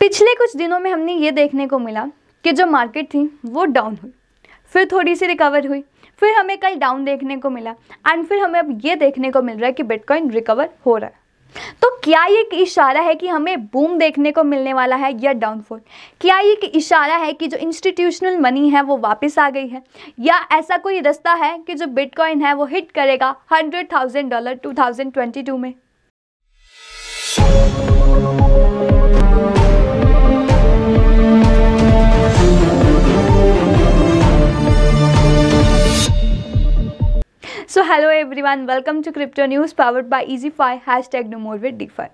पिछले कुछ दिनों में हमने ये देखने को मिला कि जो मार्केट थी वो डाउन हुई फिर थोड़ी सी रिकवर हुई फिर हमें कल डाउन देखने को मिला एंड फिर हमें अब ये देखने को मिल रहा है कि बिटकॉइन रिकवर हो रहा है तो क्या ये एक इशारा है कि हमें बूम देखने को मिलने वाला है या डाउनफॉल क्या ये एक इशारा है कि जो इंस्टीट्यूशनल मनी है वो वापस आ गई है या ऐसा कोई रास्ता है कि जो बिटकॉइन है वो हिट करेगा hundred thousand dollar two thousand twenty two में everyone welcome to crypto news powered by easyfi hashtag no more with defi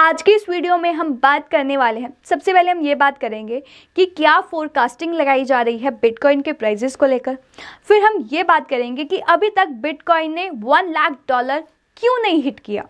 आज की इस वीडियो में हम बात करने वाले हैं सबसे पहले हम ये बात करेंगे कि क्या फोरकास्टिंग लगाई जा रही है बिटकॉइन के प्राइजेस को लेकर फिर हम ये बात करेंगे कि अभी तक बिटकॉइन ने वन लाख डॉलर क्यों नहीं हिट किया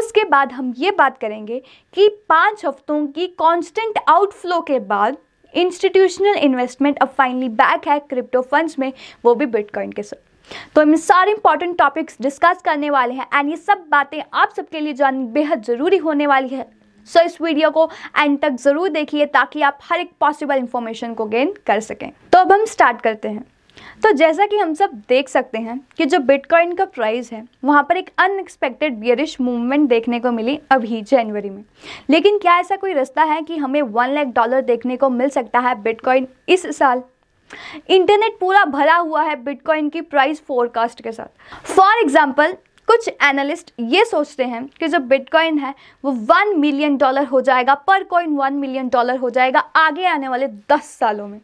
उसके बाद हम ये बात करेंगे कि पाँच हफ्तों की कॉन्स्टेंट आउटफ्लो के बाद इंस्टीट्यूशनल इन्वेस्टमेंट अब फाइनली बैक है क्रिप्टो फंड्स में वो भी बिटकॉइन के साथ तो हम सारे इंपॉर्टेंट टॉपिक्स डिस्कस करने वाले हैं एंड ये सब बातें आप सबके लिए जाननी बेहद ज़रूरी होने वाली है सो so, इस वीडियो को एंड तक ज़रूर देखिए ताकि आप हर एक पॉसिबल इंफॉर्मेशन को गेन कर सकें तो अब हम स्टार्ट करते हैं तो जैसा कि हम सब देख सकते हैं कि जो बिटकॉइन का प्राइस है वहाँ पर एक अनएक्सपेक्टेड बियरिश मूवमेंट देखने को मिली अभी जनवरी में लेकिन क्या ऐसा कोई रास्ता है कि हमें वन लाख डॉलर देखने को मिल सकता है बिटकॉइन इस साल इंटरनेट पूरा भरा हुआ है बिटकॉइन की प्राइस फोरकास्ट के साथ फॉर एग्जाम्पल कुछ एनालिस्ट ये सोचते हैं कि जो बिटकॉइन है वो वन मिलियन डॉलर हो जाएगा पर कॉइन वन मिलियन डॉलर हो जाएगा आगे आने वाले दस सालों में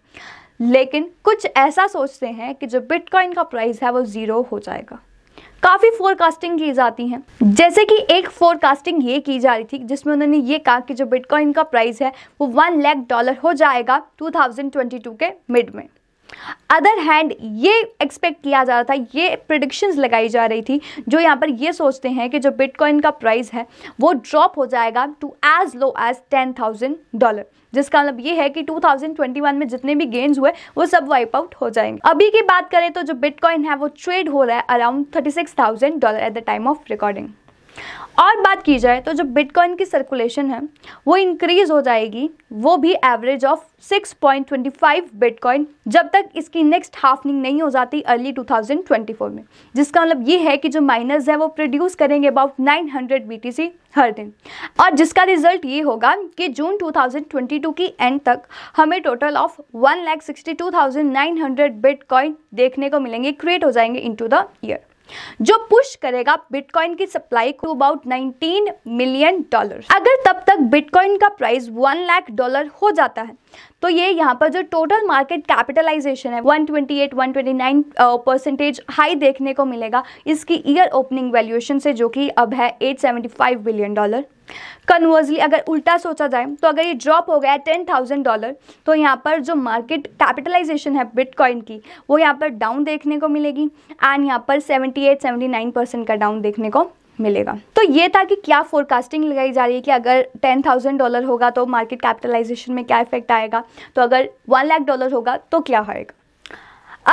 लेकिन कुछ ऐसा सोचते हैं कि जो बिटकॉइन का प्राइस है वो ज़ीरो हो जाएगा काफ़ी फोरकास्टिंग की जाती हैं जैसे कि एक फोरकास्टिंग ये की जा रही थी जिसमें उन्होंने ये कहा कि जो बिटकॉइन का प्राइस है वो वन लैख डॉलर हो जाएगा 2022 के मिड में अदर हैंड ये एक्सपेक्ट किया जा रहा था ये प्रडिक्शंस लगाई जा रही थी जो यहाँ पर ये सोचते हैं कि जो बिटकॉइन का प्राइस है वो ड्रॉप हो जाएगा to as low as ten thousand dollar जिसका मतलब ये है कि 2021 में जितने भी गेन्स हुए वो सब वाइप आउट हो जाएंगे अभी की बात करें तो जो बिटकॉइन है वो ट्रेड हो रहा है around thousand dollar at the time of recording और बात की जाए तो जो बिटकॉइन की सर्कुलेशन है वो इंक्रीज़ हो जाएगी वो भी एवरेज ऑफ 6.25 बिटकॉइन जब तक इसकी नेक्स्ट हाफनिंग नहीं हो जाती अर्ली 2024 में जिसका मतलब ये है कि जो माइनर्स है वो प्रोड्यूस करेंगे अबाउट 900 हंड्रेड हर दिन और जिसका रिजल्ट ये होगा कि जून 2022 की एंड तक हमें total of one lakh sixty two thousand nine hundred bitcoin देखने को मिलेंगे क्रिएट हो जाएंगे इन टू द ईयर जो पुश करेगा बिटकॉइन की सप्लाई को अबाउट 19 मिलियन डॉलर अगर तब तक बिटकॉइन का प्राइस 1 लाख डॉलर हो जाता है तो ये यहाँ पर जो टोटल मार्केट कैपिटलाइजेशन है 128 129 परसेंटेज हाई देखने को मिलेगा इसकी ईयर ओपनिंग वैल्यूएशन से जो कि अब है 875 बिलियन डॉलर कन्वर्सली अगर उल्टा सोचा जाए तो अगर ये ड्रॉप हो गया टेन थाउजेंड डॉलर तो यहाँ पर जो मार्केट कैपिटलाइजेशन है बिटकॉइन की वो यहाँ पर डाउन देखने को मिलेगी एंड यहाँ पर seventy eight seventy nine percent का डाउन देखने को मिलेगा तो ये था कि क्या फोरकास्टिंग लगाई जा रही है कि अगर टेन थाउजेंड डॉलर होगा तो मार्केट कैपिटलाइजेशन में क्या इफेक्ट आएगा तो अगर वन लाख डॉलर होगा तो क्या होएगा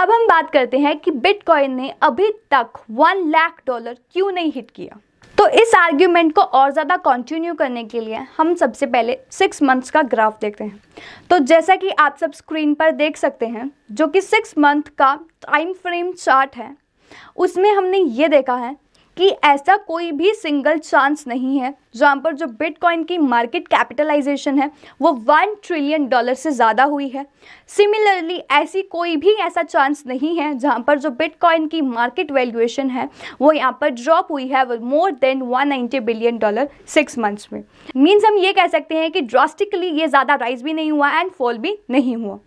अब हम बात करते हैं कि बिटकॉइन ने अभी तक वन लाख डॉलर क्यों नहीं हिट किया तो इस आर्ग्यूमेंट को और ज़्यादा कंटिन्यू करने के लिए हम सबसे पहले सिक्स मंथ्स का ग्राफ देखते हैं तो जैसा कि आप सब स्क्रीन पर देख सकते हैं जो कि सिक्स मंथ का टाइम फ्रेम चार्ट है उसमें हमने ये देखा है कि ऐसा कोई भी सिंगल चांस नहीं है जहाँ पर जो बिटकॉइन की मार्केट कैपिटलाइजेशन है वो वन ट्रिलियन डॉलर से ज़्यादा हुई है सिमिलरली ऐसी कोई भी ऐसा चांस नहीं है जहाँ पर जो बिटकॉइन की मार्केट वैल्यूएशन है वो यहाँ पर ड्रॉप हुई है more than 190 billion dollar six months में मीन्स हम ये कह सकते हैं कि ड्रास्टिकली ये ज़्यादा राइज भी नहीं हुआ एंड फॉल भी नहीं हुआ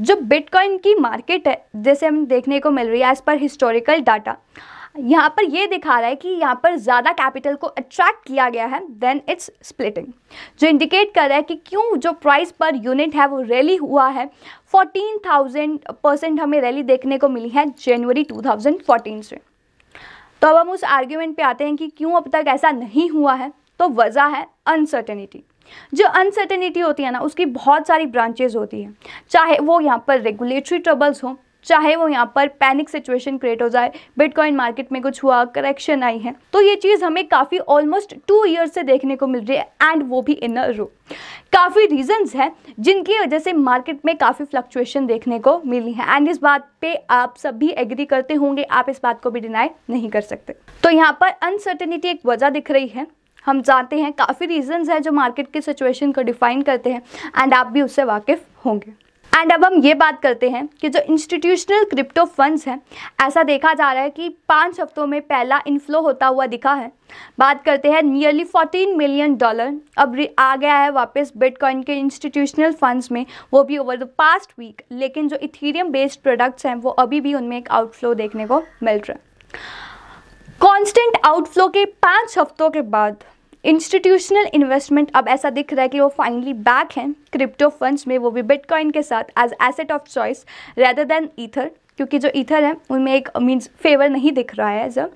जो बिटकॉइन की मार्केट है जैसे हम देखने को मिल रही है एज़ पर हिस्टोरिकल डाटा यहाँ पर ये दिखा रहा है कि यहाँ पर ज़्यादा कैपिटल को अट्रैक्ट किया गया है देन इट्स स्प्लिटिंग जो इंडिकेट कर रहा है कि क्यों जो प्राइस पर यूनिट है वो रैली हुआ है 14,000 परसेंट हमें रैली देखने को मिली है जनवरी 2014 से तो अब हम उस आर्ग्यूमेंट पे आते हैं कि क्यों अब तक ऐसा नहीं हुआ है तो वजह है अनसर्टेनिटी जो अनसर्टेनिटी होती है ना उसकी बहुत सारी ब्रांचेज होती है चाहे वो यहाँ पर रेगुलेटरी ट्रबल्स हों चाहे वो यहाँ पर पैनिक सिचुएशन क्रिएट हो जाए बिटकॉइन मार्केट में कुछ हुआ करेक्शन आई है तो ये चीज़ हमें काफ़ी ऑलमोस्ट टू ईयर्स से देखने को मिल रही है एंड वो भी इन अ रो काफ़ी रीजंस हैं जिनकी वजह से मार्केट में काफ़ी फ्लक्चुएशन देखने को मिली है एंड इस बात पे आप सब भी एग्री करते होंगे आप इस बात को भी डिनाई नहीं कर सकते तो यहाँ पर अनसर्टेनिटी एक वजह दिख रही है हम जानते हैं काफ़ी रीजंस हैं जो मार्केट की सिचुएशन को डिफाइन करते हैं एंड आप भी उससे वाकिफ़ होंगे एंड अब हम ये बात करते हैं कि जो इंस्टीट्यूशनल क्रिप्टो फंड्स हैं ऐसा देखा जा रहा है कि पाँच हफ्तों में पहला इनफ्लो होता हुआ दिखा है बात करते हैं नियरली 14 मिलियन डॉलर अब आ गया है वापस बिटकॉइन के इंस्टीट्यूशनल फंड्स में वो भी ओवर द पास्ट वीक लेकिन जो इथीरियम बेस्ड प्रोडक्ट्स हैं वो अभी भी उनमें एक आउटफ्लो देखने को मिल रहा है कॉन्स्टेंट आउटफ्लो के पाँच हफ्तों के बाद इंस्टीट्यूशनल इन्वेस्टमेंट अब ऐसा दिख रहा है कि वो फाइनली बैक हैं क्रिप्टो फंड्स में वो भी बिटकॉइन के साथ as asset of choice rather than ether क्योंकि जो ईथर है उनमें एक मीन्स फेवर नहीं दिख रहा है जब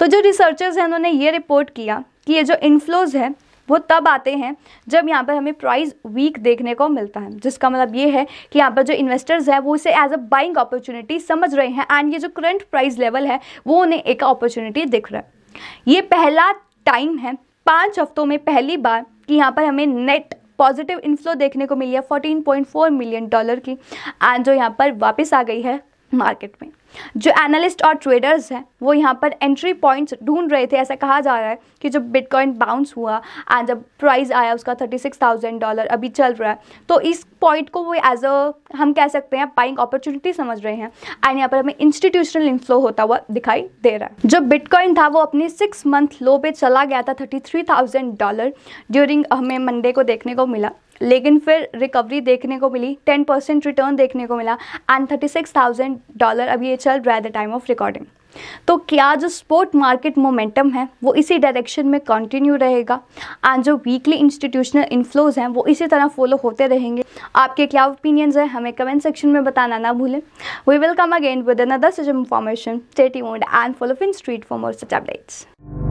तो जो रिसर्चर्स हैं उन्होंने ये रिपोर्ट किया कि ये जो इन्फ्लोज़ है वो तब आते हैं जब यहाँ पर हमें प्राइस वीक देखने को मिलता है जिसका मतलब ये है कि यहाँ पर जो इन्वेस्टर्स हैं वो इसे एज अ बाइंग अपॉर्चुनिटी समझ रहे हैं एंड ये जो करंट प्राइस लेवल है वो उन्हें एक अपॉर्चुनिटी दिख रहा है ये पहला टाइम है पाँच हफ्तों में पहली बार कि यहाँ पर हमें नेट पॉजिटिव इन्फ्लो देखने को मिली है 14.4 मिलियन डॉलर की एंड जो यहाँ पर वापस आ गई है मार्केट में जो एनालिस्ट और ट्रेडर्स हैं वो यहाँ पर एंट्री पॉइंट्स ढूंढ रहे थे ऐसा कहा जा रहा है कि जब बिटकॉइन बाउंस हुआ एंड जब प्राइस आया उसका थर्टी सिक्स थाउजेंड डॉलर अभी चल रहा है तो इस पॉइंट को वो एज अ हम कह सकते हैं बाइंग अपॉर्चुनिटी समझ रहे हैं एंड यहाँ पर हमें इंस्टीट्यूशनल इन्फ्लो होता हुआ दिखाई दे रहा है जो बिटकॉइन था वो अपने सिक्स मंथ लो पे चला गया था thirty three thousand dollar during हमें मंडे को देखने को मिला लेकिन फिर रिकवरी देखने को मिली टेन परसेंट रिटर्न देखने को मिला and thirty six thousand dollar अभी ये चल रहा है द टाइम ऑफ रिकॉर्डिंग तो क्या जो स्पोर्ट मार्केट मोमेंटम है वो इसी डायरेक्शन में कंटिन्यू रहेगा एंड जो वीकली इंस्टीट्यूशनल इन्फ्लोज हैं वो इसी तरह फॉलो होते रहेंगे आपके क्या ओपिनियंस हैं हमें कमेंट सेक्शन में बताना ना भूलें we welcome again with another such information state and follow Fin Street for more such updates